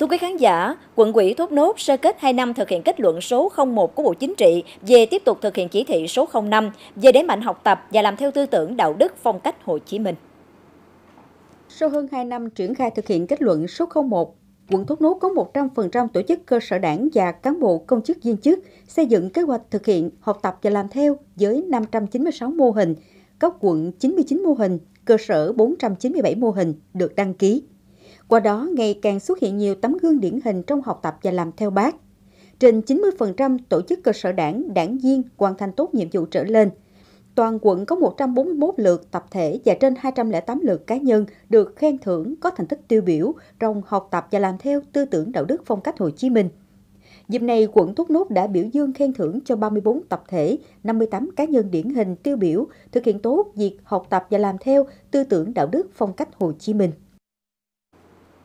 Thưa quý khán giả, quận ủy Thốt Nốt sơ kết 2 năm thực hiện kết luận số 01 của Bộ Chính trị về tiếp tục thực hiện chỉ thị số 05 về đẩy mạnh học tập và làm theo tư tưởng đạo đức phong cách Hồ Chí Minh. Sau hơn 2 năm triển khai thực hiện kết luận số 01, quận Thốt Nốt có 100% tổ chức cơ sở đảng và cán bộ công chức viên chức xây dựng kế hoạch thực hiện, học tập và làm theo với 596 mô hình, cấp quận 99 mô hình, cơ sở 497 mô hình được đăng ký. Qua đó, ngày càng xuất hiện nhiều tấm gương điển hình trong học tập và làm theo bác. Trên 90% tổ chức cơ sở đảng, đảng viên hoàn thành tốt nhiệm vụ trở lên. Toàn quận có 141 lượt tập thể và trên 208 lượt cá nhân được khen thưởng có thành tích tiêu biểu trong học tập và làm theo tư tưởng đạo đức phong cách Hồ Chí Minh. Dịp này, quận Thốt Nốt đã biểu dương khen thưởng cho 34 tập thể, 58 cá nhân điển hình tiêu biểu thực hiện tốt việc học tập và làm theo tư tưởng đạo đức phong cách Hồ Chí Minh.